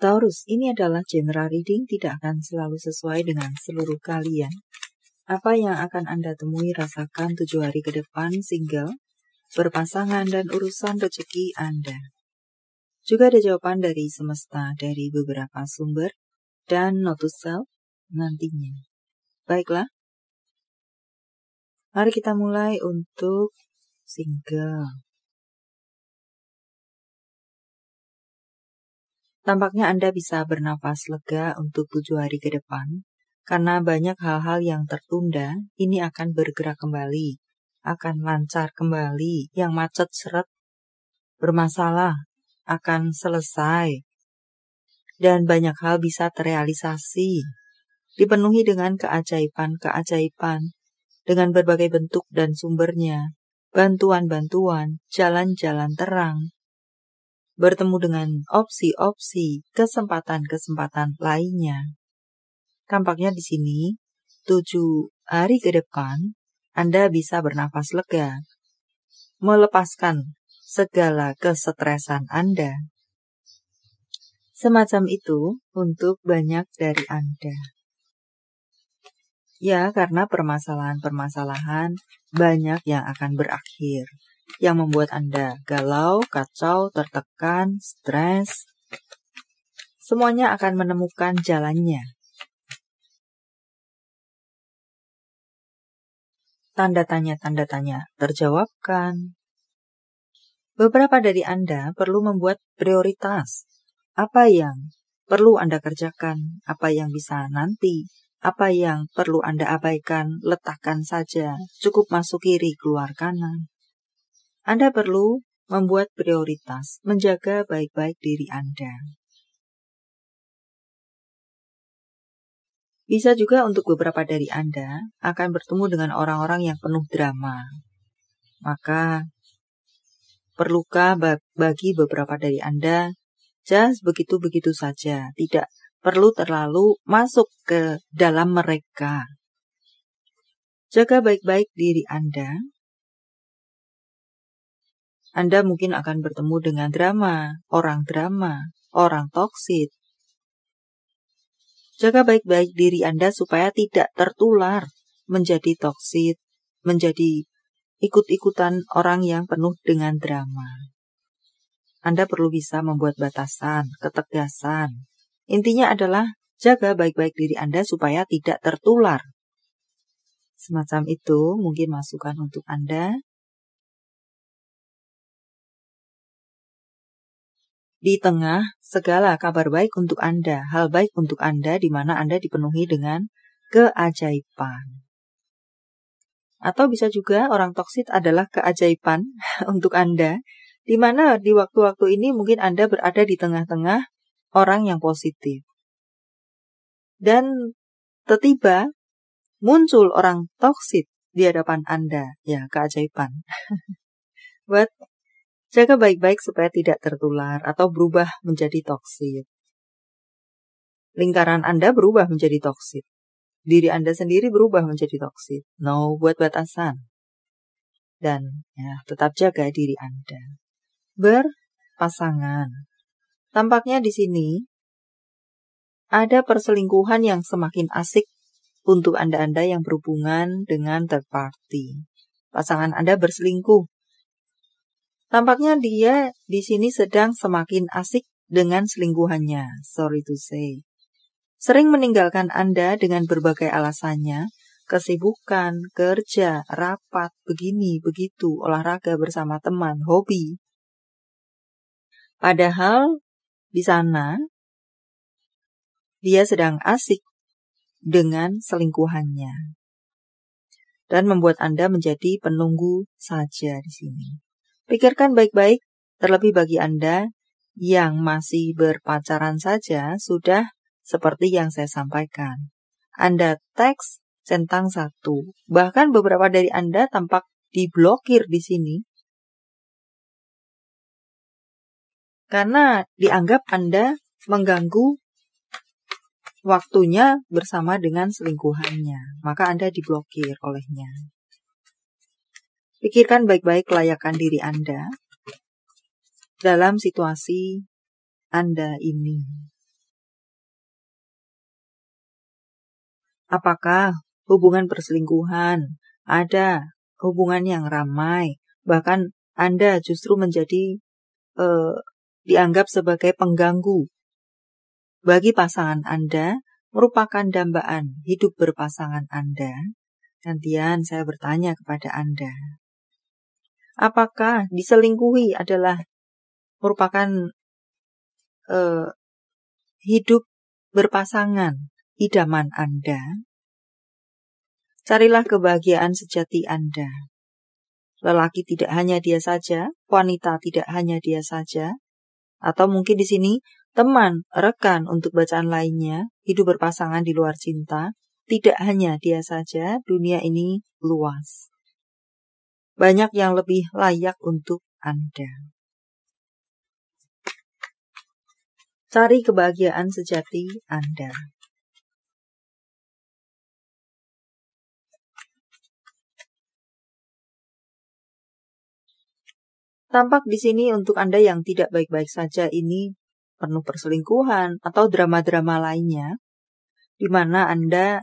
Taurus, ini adalah general reading tidak akan selalu sesuai dengan seluruh kalian. Apa yang akan Anda temui rasakan tujuh hari ke depan single, berpasangan, dan urusan rezeki Anda. Juga ada jawaban dari semesta dari beberapa sumber dan notus self nantinya. Baiklah, mari kita mulai untuk single. Tampaknya Anda bisa bernafas lega untuk tujuh hari ke depan, karena banyak hal-hal yang tertunda ini akan bergerak kembali, akan lancar kembali, yang macet seret, bermasalah, akan selesai, dan banyak hal bisa terrealisasi, dipenuhi dengan keajaiban-keajaiban, dengan berbagai bentuk dan sumbernya, bantuan-bantuan, jalan-jalan terang, bertemu dengan opsi-opsi kesempatan-kesempatan lainnya. Tampaknya di sini, tujuh hari ke depan, Anda bisa bernafas lega, melepaskan segala kesetresan Anda. Semacam itu untuk banyak dari Anda. Ya, karena permasalahan-permasalahan banyak yang akan berakhir yang membuat Anda galau, kacau, tertekan, stres. Semuanya akan menemukan jalannya. Tanda tanya-tanda tanya terjawabkan. Beberapa dari Anda perlu membuat prioritas. Apa yang perlu Anda kerjakan, apa yang bisa nanti, apa yang perlu Anda abaikan, letakkan saja, cukup masuk kiri, keluar kanan. Anda perlu membuat prioritas, menjaga baik-baik diri Anda. Bisa juga untuk beberapa dari Anda akan bertemu dengan orang-orang yang penuh drama. Maka, perlukah bagi beberapa dari Anda just begitu-begitu saja, tidak perlu terlalu masuk ke dalam mereka. Jaga baik-baik diri Anda anda mungkin akan bertemu dengan drama, orang drama, orang toksit. Jaga baik-baik diri Anda supaya tidak tertular menjadi toksit, menjadi ikut-ikutan orang yang penuh dengan drama. Anda perlu bisa membuat batasan, ketegasan. Intinya adalah jaga baik-baik diri Anda supaya tidak tertular. Semacam itu mungkin masukan untuk Anda. Di tengah segala kabar baik untuk Anda, hal baik untuk Anda di mana Anda dipenuhi dengan keajaiban. Atau bisa juga orang toksit adalah keajaiban untuk Anda, di mana di waktu-waktu ini mungkin Anda berada di tengah-tengah orang yang positif. Dan tiba muncul orang toksit di hadapan Anda. Ya, keajaiban. But Jaga baik-baik supaya tidak tertular atau berubah menjadi toksik. Lingkaran Anda berubah menjadi toksik. Diri Anda sendiri berubah menjadi toksik. No, buat batasan. Dan ya, tetap jaga diri Anda. Berpasangan. Tampaknya di sini ada perselingkuhan yang semakin asik untuk Anda-Anda yang berhubungan dengan third party. Pasangan Anda berselingkuh Tampaknya dia di sini sedang semakin asik dengan selingkuhannya, sorry to say. Sering meninggalkan Anda dengan berbagai alasannya, kesibukan, kerja, rapat, begini, begitu, olahraga bersama teman, hobi. Padahal di sana dia sedang asik dengan selingkuhannya dan membuat Anda menjadi penunggu saja di sini. Pikirkan baik-baik, terlebih bagi Anda yang masih berpacaran saja sudah seperti yang saya sampaikan. Anda teks centang satu, bahkan beberapa dari Anda tampak diblokir di sini. Karena dianggap Anda mengganggu waktunya bersama dengan selingkuhannya, maka Anda diblokir olehnya. Pikirkan baik-baik kelayakan diri Anda dalam situasi Anda ini. Apakah hubungan perselingkuhan ada hubungan yang ramai, bahkan Anda justru menjadi eh, dianggap sebagai pengganggu bagi pasangan Anda merupakan dambaan hidup berpasangan Anda. Nantian saya bertanya kepada Anda, apakah diselingkuhi adalah merupakan eh, hidup berpasangan idaman Anda? Carilah kebahagiaan sejati Anda. Lelaki tidak hanya dia saja, wanita tidak hanya dia saja, atau mungkin di sini teman, rekan untuk bacaan lainnya, hidup berpasangan di luar cinta, tidak hanya dia saja, dunia ini luas. Banyak yang lebih layak untuk Anda. Cari kebahagiaan sejati Anda. Tampak di sini untuk Anda yang tidak baik-baik saja ini penuh perselingkuhan atau drama-drama lainnya, di mana Anda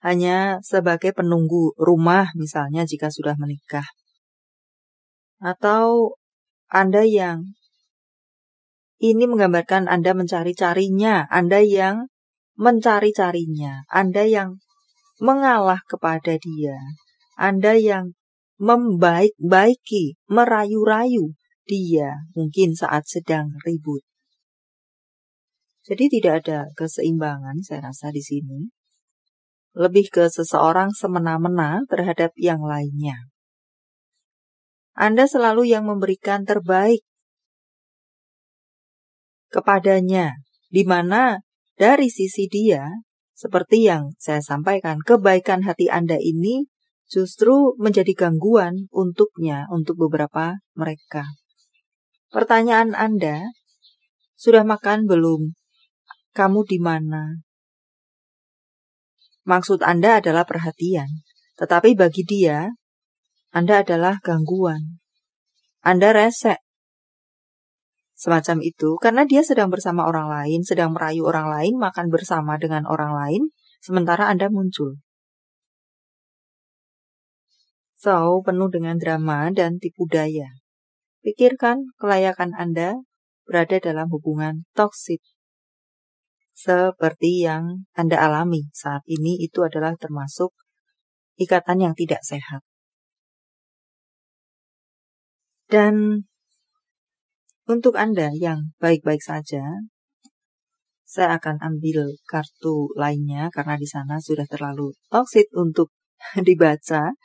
hanya sebagai penunggu rumah misalnya jika sudah menikah. Atau Anda yang ini menggambarkan Anda mencari-carinya, Anda yang mencari-carinya, Anda yang mengalah kepada dia, Anda yang membaik-baiki, merayu-rayu dia mungkin saat sedang ribut. Jadi tidak ada keseimbangan saya rasa di sini lebih ke seseorang semena-mena terhadap yang lainnya. Anda selalu yang memberikan terbaik kepadanya, di mana dari sisi dia, seperti yang saya sampaikan, kebaikan hati Anda ini justru menjadi gangguan untuknya, untuk beberapa mereka. Pertanyaan Anda, sudah makan belum? Kamu di mana? maksud Anda adalah perhatian, tetapi bagi dia, Anda adalah gangguan. Anda resek. Semacam itu, karena dia sedang bersama orang lain, sedang merayu orang lain, makan bersama dengan orang lain, sementara Anda muncul. So, penuh dengan drama dan tipu daya. Pikirkan kelayakan Anda berada dalam hubungan toksik seperti yang Anda alami saat ini itu adalah termasuk ikatan yang tidak sehat. Dan untuk Anda yang baik-baik saja, saya akan ambil kartu lainnya karena di sana sudah terlalu toksit untuk dibaca.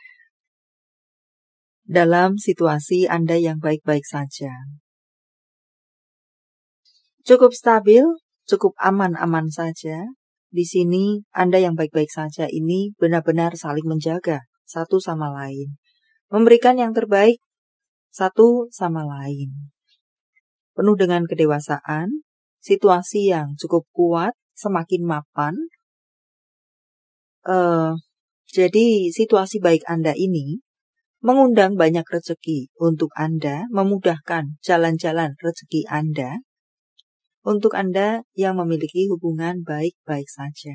Dalam situasi Anda yang baik-baik saja. Cukup stabil cukup aman-aman saja. Di sini, Anda yang baik-baik saja ini benar-benar saling menjaga satu sama lain. Memberikan yang terbaik satu sama lain. Penuh dengan kedewasaan, situasi yang cukup kuat, semakin mapan. Uh, jadi, situasi baik Anda ini mengundang banyak rezeki untuk Anda, memudahkan jalan-jalan rezeki Anda, untuk Anda yang memiliki hubungan baik-baik saja.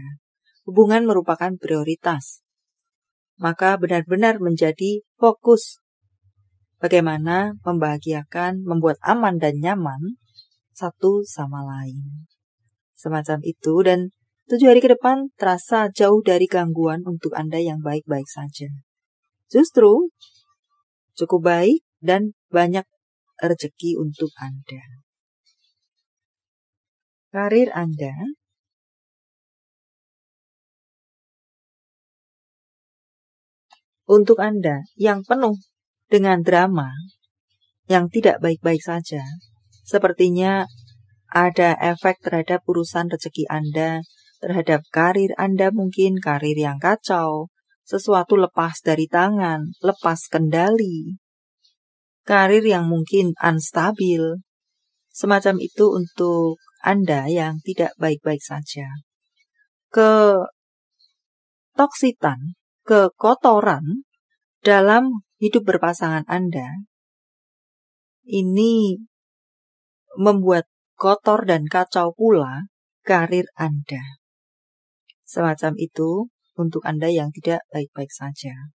Hubungan merupakan prioritas, maka benar-benar menjadi fokus. Bagaimana membahagiakan, membuat aman dan nyaman satu sama lain. Semacam itu dan tujuh hari ke depan terasa jauh dari gangguan untuk Anda yang baik-baik saja. Justru cukup baik dan banyak rezeki untuk Anda karir Anda untuk Anda yang penuh dengan drama yang tidak baik-baik saja, sepertinya ada efek terhadap urusan rezeki Anda, terhadap karir Anda mungkin karir yang kacau, sesuatu lepas dari tangan, lepas kendali, karir yang mungkin unstabil. Semacam itu untuk anda yang tidak baik-baik saja. Ke toksitan, ke kotoran dalam hidup berpasangan Anda ini membuat kotor dan kacau pula karir Anda. Semacam itu untuk Anda yang tidak baik-baik saja.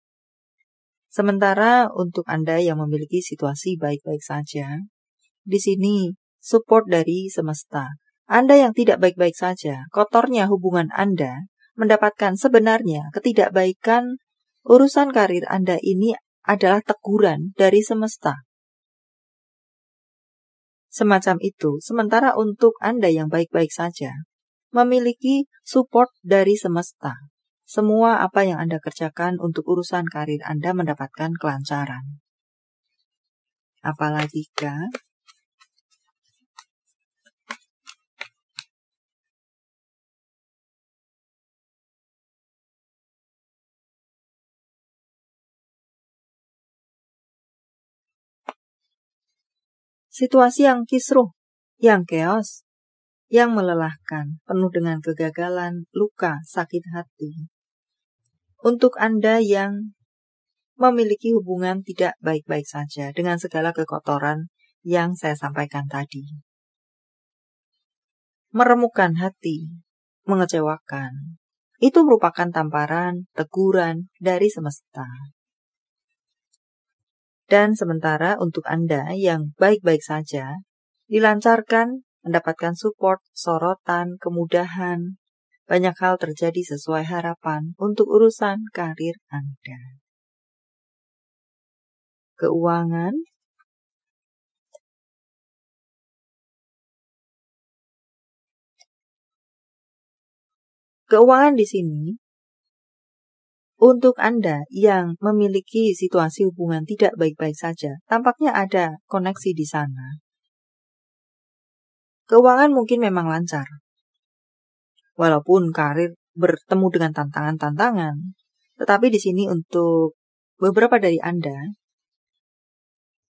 Sementara untuk Anda yang memiliki situasi baik-baik saja, di sini support dari semesta. Anda yang tidak baik-baik saja, kotornya hubungan Anda, mendapatkan sebenarnya ketidakbaikan urusan karir Anda ini adalah teguran dari semesta. Semacam itu, sementara untuk Anda yang baik-baik saja, memiliki support dari semesta. Semua apa yang Anda kerjakan untuk urusan karir Anda mendapatkan kelancaran. Apalagi jika situasi yang kisruh, yang keos, yang melelahkan, penuh dengan kegagalan, luka, sakit hati. Untuk Anda yang memiliki hubungan tidak baik-baik saja dengan segala kekotoran yang saya sampaikan tadi. Meremukan hati, mengecewakan, itu merupakan tamparan, teguran dari semesta. Dan sementara untuk Anda yang baik-baik saja, dilancarkan mendapatkan support, sorotan, kemudahan. Banyak hal terjadi sesuai harapan untuk urusan karir Anda. Keuangan Keuangan di sini untuk Anda yang memiliki situasi hubungan tidak baik-baik saja, tampaknya ada koneksi di sana. Keuangan mungkin memang lancar. Walaupun karir bertemu dengan tantangan-tantangan, tetapi di sini untuk beberapa dari Anda,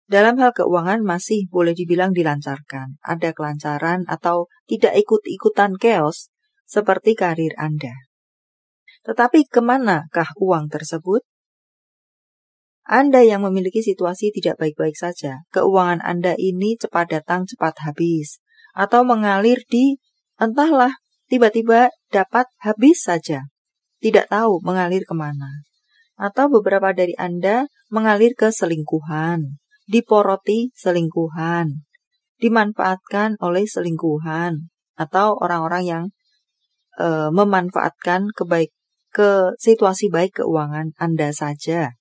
dalam hal keuangan masih boleh dibilang dilancarkan. Ada kelancaran atau tidak ikut-ikutan chaos seperti karir Anda. Tetapi kemanakah uang tersebut? Anda yang memiliki situasi tidak baik-baik saja, keuangan Anda ini cepat datang, cepat habis, atau mengalir di entahlah, tiba-tiba dapat habis saja, tidak tahu mengalir kemana. Atau beberapa dari Anda mengalir ke selingkuhan, diporoti selingkuhan, dimanfaatkan oleh selingkuhan, atau orang-orang yang e, memanfaatkan kebaik ke situasi baik keuangan Anda saja.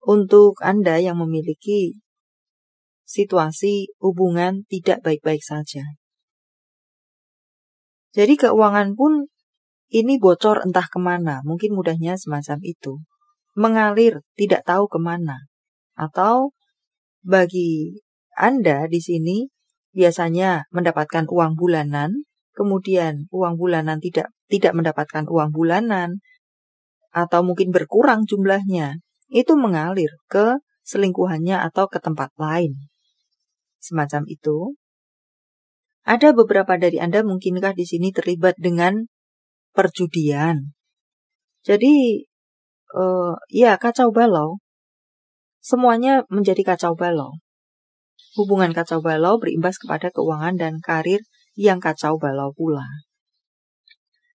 Untuk Anda yang memiliki situasi hubungan tidak baik-baik saja. Jadi keuangan pun ini bocor entah kemana, mungkin mudahnya semacam itu. Mengalir tidak tahu kemana. Atau bagi Anda di sini biasanya mendapatkan uang bulanan, kemudian uang bulanan tidak tidak mendapatkan uang bulanan, atau mungkin berkurang jumlahnya, itu mengalir ke selingkuhannya atau ke tempat lain. Semacam itu. Ada beberapa dari Anda mungkinkah di sini terlibat dengan perjudian. Jadi, uh, ya kacau balau. Semuanya menjadi kacau balau. Hubungan kacau balau berimbas kepada keuangan dan karir yang kacau balau pula.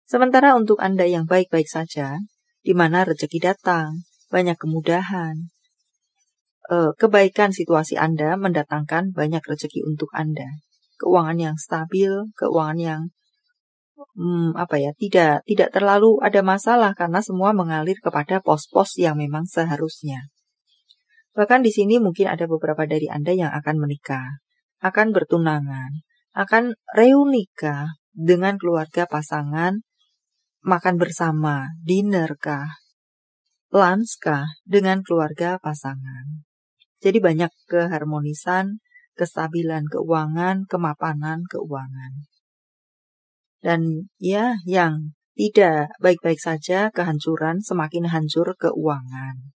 Sementara untuk Anda yang baik-baik saja, di mana rezeki datang, banyak kemudahan, eh, kebaikan situasi Anda mendatangkan banyak rezeki untuk Anda. Keuangan yang stabil, keuangan yang hmm, apa ya, tidak tidak terlalu ada masalah karena semua mengalir kepada pos-pos yang memang seharusnya. Bahkan di sini mungkin ada beberapa dari Anda yang akan menikah, akan bertunangan, akan reunika dengan keluarga pasangan makan bersama, dinner kah, lunch kah dengan keluarga pasangan. Jadi banyak keharmonisan, kestabilan keuangan, kemapanan keuangan. Dan ya, yang tidak baik-baik saja kehancuran semakin hancur keuangan.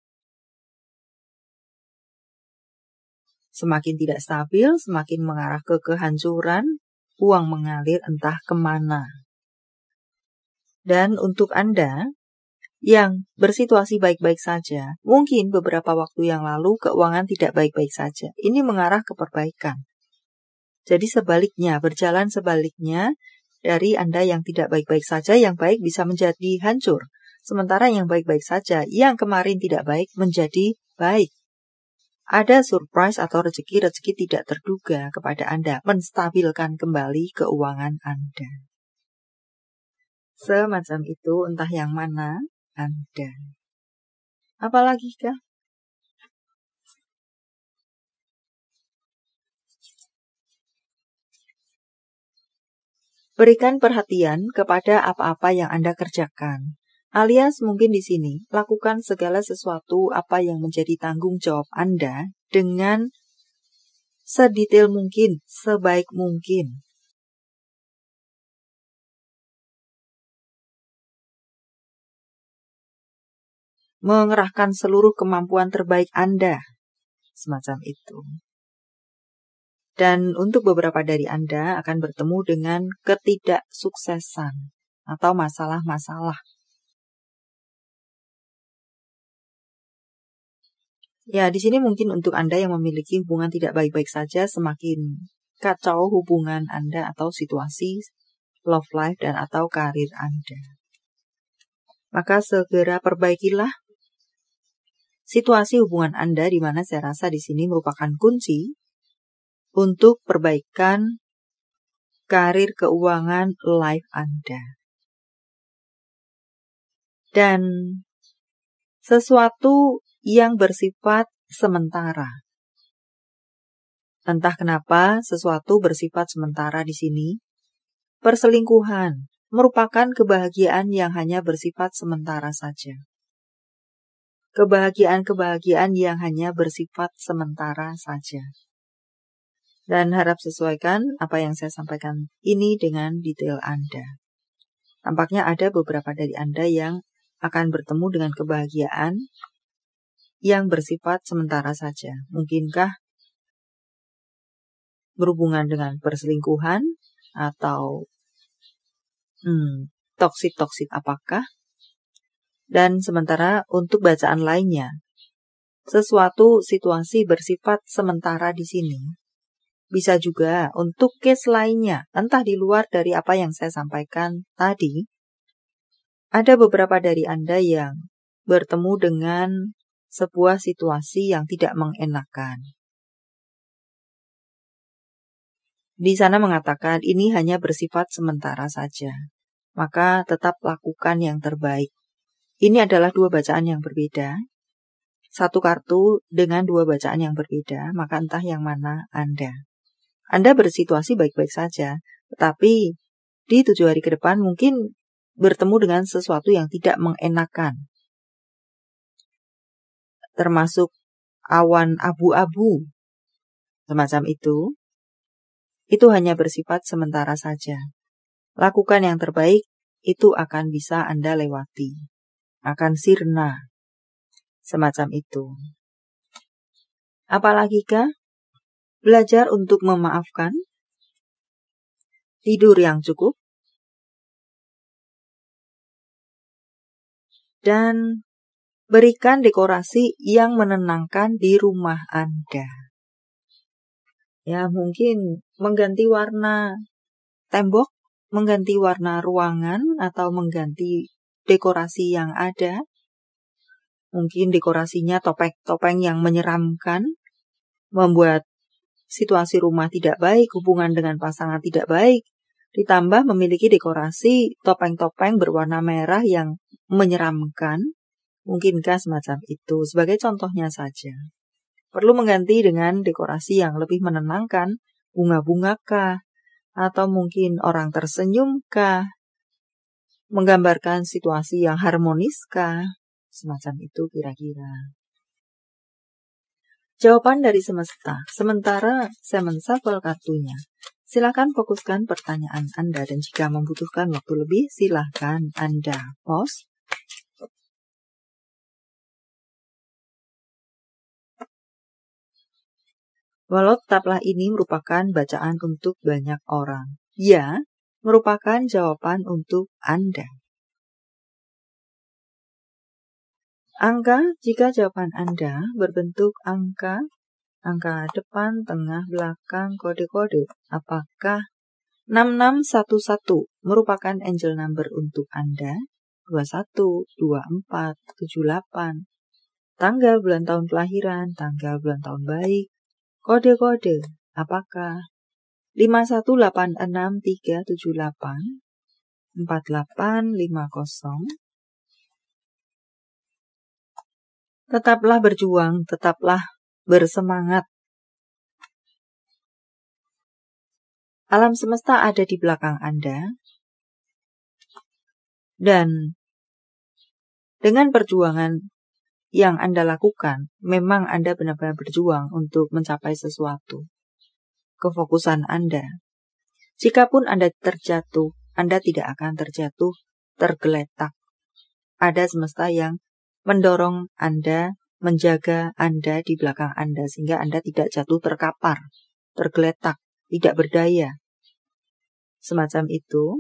Semakin tidak stabil, semakin mengarah ke kehancuran, uang mengalir entah kemana. Dan untuk Anda yang bersituasi baik-baik saja, mungkin beberapa waktu yang lalu keuangan tidak baik-baik saja. Ini mengarah ke perbaikan. Jadi sebaliknya, berjalan sebaliknya dari Anda yang tidak baik-baik saja, yang baik bisa menjadi hancur. Sementara yang baik-baik saja, yang kemarin tidak baik menjadi baik. Ada surprise atau rezeki-rezeki tidak terduga kepada Anda, menstabilkan kembali keuangan Anda semacam itu entah yang mana Anda. Apalagi kah? Berikan perhatian kepada apa-apa yang Anda kerjakan. Alias mungkin di sini, lakukan segala sesuatu apa yang menjadi tanggung jawab Anda dengan sedetail mungkin, sebaik mungkin. mengerahkan seluruh kemampuan terbaik Anda, semacam itu. Dan untuk beberapa dari Anda akan bertemu dengan ketidaksuksesan atau masalah-masalah. Ya, di sini mungkin untuk Anda yang memiliki hubungan tidak baik-baik saja semakin kacau hubungan Anda atau situasi love life dan atau karir Anda. Maka segera perbaikilah situasi hubungan Anda di mana saya rasa di sini merupakan kunci untuk perbaikan karir keuangan life Anda. Dan sesuatu yang bersifat sementara. Entah kenapa sesuatu bersifat sementara di sini. Perselingkuhan merupakan kebahagiaan yang hanya bersifat sementara saja kebahagiaan-kebahagiaan yang hanya bersifat sementara saja. Dan harap sesuaikan apa yang saya sampaikan ini dengan detail Anda. Tampaknya ada beberapa dari Anda yang akan bertemu dengan kebahagiaan yang bersifat sementara saja. Mungkinkah berhubungan dengan perselingkuhan atau hmm, toksik? toksit apakah dan sementara untuk bacaan lainnya. Sesuatu situasi bersifat sementara di sini. Bisa juga untuk case lainnya, entah di luar dari apa yang saya sampaikan tadi. Ada beberapa dari Anda yang bertemu dengan sebuah situasi yang tidak mengenakan. Di sana mengatakan ini hanya bersifat sementara saja, maka tetap lakukan yang terbaik. Ini adalah dua bacaan yang berbeda. Satu kartu dengan dua bacaan yang berbeda, maka entah yang mana Anda. Anda bersituasi baik-baik saja, tetapi di tujuh hari ke depan mungkin bertemu dengan sesuatu yang tidak mengenakan. Termasuk awan abu-abu, semacam itu. Itu hanya bersifat sementara saja. Lakukan yang terbaik, itu akan bisa Anda lewati akan sirna. Semacam itu. Apalagi kah? Belajar untuk memaafkan. Tidur yang cukup. Dan berikan dekorasi yang menenangkan di rumah Anda. Ya, mungkin mengganti warna tembok, mengganti warna ruangan, atau mengganti dekorasi yang ada. Mungkin dekorasinya topeng-topeng yang menyeramkan, membuat situasi rumah tidak baik, hubungan dengan pasangan tidak baik, ditambah memiliki dekorasi topeng-topeng berwarna merah yang menyeramkan, mungkinkah semacam itu sebagai contohnya saja. Perlu mengganti dengan dekorasi yang lebih menenangkan, bunga-bunga kah, atau mungkin orang tersenyum kah, menggambarkan situasi yang harmonis kah? Semacam itu kira-kira. Jawaban dari semesta. Sementara saya mensapel kartunya. Silakan fokuskan pertanyaan Anda dan jika membutuhkan waktu lebih, silakan Anda pause Walau tetaplah ini merupakan bacaan untuk banyak orang. Ya, merupakan jawaban untuk Anda. Angka jika jawaban Anda berbentuk angka, angka depan, tengah, belakang, kode-kode. Apakah 6611 merupakan angel number untuk Anda? 21, 24, 78, tanggal bulan tahun kelahiran, tanggal bulan tahun baik, kode-kode, apakah 5186378 4850 Tetaplah berjuang, tetaplah bersemangat. Alam semesta ada di belakang Anda. Dan dengan perjuangan yang Anda lakukan, memang Anda benar-benar berjuang untuk mencapai sesuatu kefokusan Anda. Jikapun Anda terjatuh, Anda tidak akan terjatuh tergeletak. Ada semesta yang mendorong Anda, menjaga Anda di belakang Anda sehingga Anda tidak jatuh terkapar, tergeletak, tidak berdaya. Semacam itu,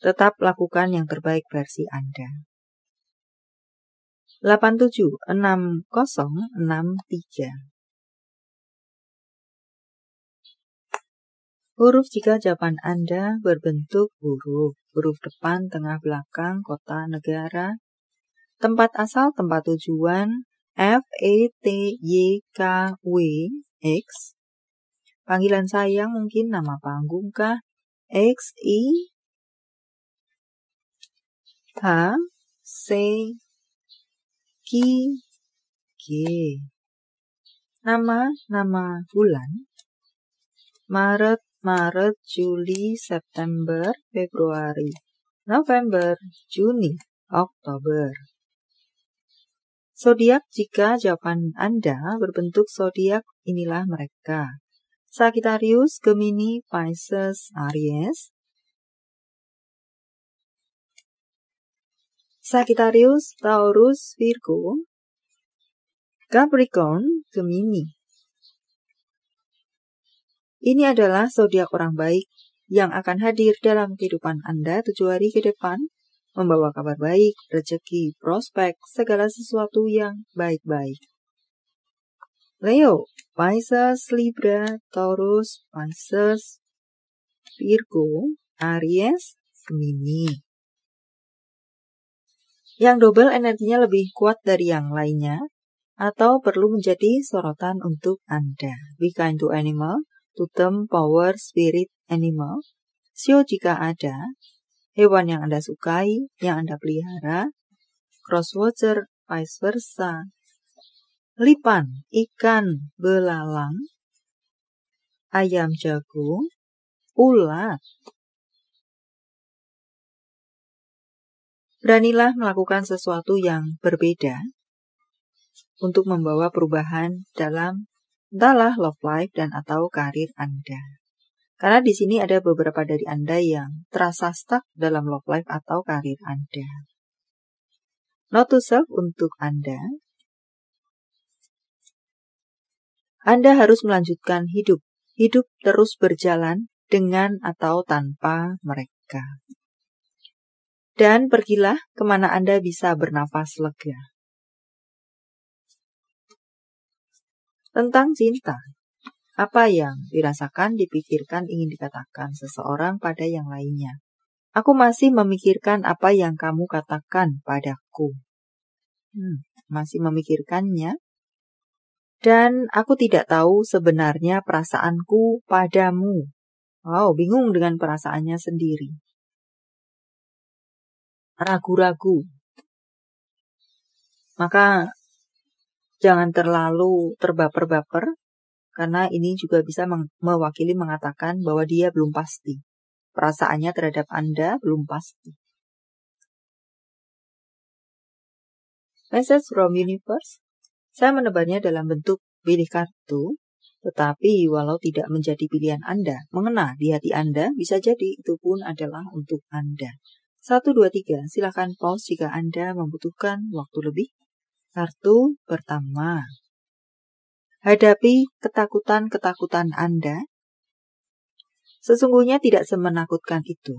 tetap lakukan yang terbaik versi Anda. 876063 Huruf jika jawaban Anda berbentuk huruf, huruf depan, tengah, belakang, kota, negara, tempat asal, tempat tujuan, F, E, T, Y, K, W, X, panggilan sayang mungkin nama panggung kah, X, I, H, C, K, G, nama, nama bulan, Maret, Maret, Juli, September, Februari, November, Juni, Oktober. Zodiak jika jawaban Anda berbentuk zodiak inilah mereka. Sagittarius, Gemini, Pisces, Aries. Sagittarius, Taurus, Virgo. Capricorn, Gemini. Ini adalah zodiak orang baik yang akan hadir dalam kehidupan Anda tujuh hari ke depan, membawa kabar baik, rezeki, prospek, segala sesuatu yang baik-baik. Leo, Pisces, Libra, Taurus, Pisces, Virgo, Aries, Gemini. Yang double energinya lebih kuat dari yang lainnya, atau perlu menjadi sorotan untuk Anda. Be kind to animal, totem, power, spirit, animal, sio jika ada, hewan yang Anda sukai, yang Anda pelihara, crosswatcher, vice versa, lipan, ikan, belalang, ayam jagung, ulat. Beranilah melakukan sesuatu yang berbeda untuk membawa perubahan dalam entahlah love life dan atau karir Anda. Karena di sini ada beberapa dari Anda yang terasa stuck dalam love life atau karir Anda. Not to self untuk Anda. Anda harus melanjutkan hidup. Hidup terus berjalan dengan atau tanpa mereka. Dan pergilah kemana Anda bisa bernafas lega. Tentang cinta, apa yang dirasakan, dipikirkan, ingin dikatakan seseorang pada yang lainnya. Aku masih memikirkan apa yang kamu katakan padaku. Hmm, masih memikirkannya. Dan aku tidak tahu sebenarnya perasaanku padamu. Wow, bingung dengan perasaannya sendiri. Ragu-ragu, maka Jangan terlalu terbaper-baper, karena ini juga bisa mewakili mengatakan bahwa dia belum pasti. Perasaannya terhadap Anda belum pasti. Message from Universe, saya menebarnya dalam bentuk pilih kartu, tetapi walau tidak menjadi pilihan Anda, mengena di hati Anda bisa jadi itu pun adalah untuk Anda. 1, 2, 3, Silakan pause jika Anda membutuhkan waktu lebih Kartu pertama. Hadapi ketakutan-ketakutan Anda. Sesungguhnya tidak semenakutkan itu.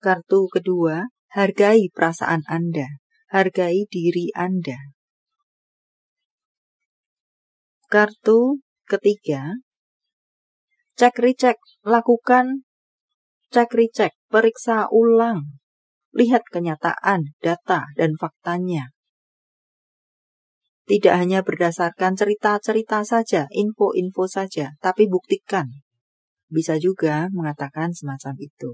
Kartu kedua, hargai perasaan Anda, hargai diri Anda. Kartu ketiga, cek recek, lakukan cek recek, periksa ulang, lihat kenyataan, data, dan faktanya. Tidak hanya berdasarkan cerita-cerita saja, info-info saja, tapi buktikan. Bisa juga mengatakan semacam itu.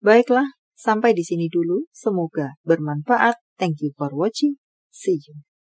Baiklah, sampai di sini dulu. Semoga bermanfaat. Thank you for watching. See you.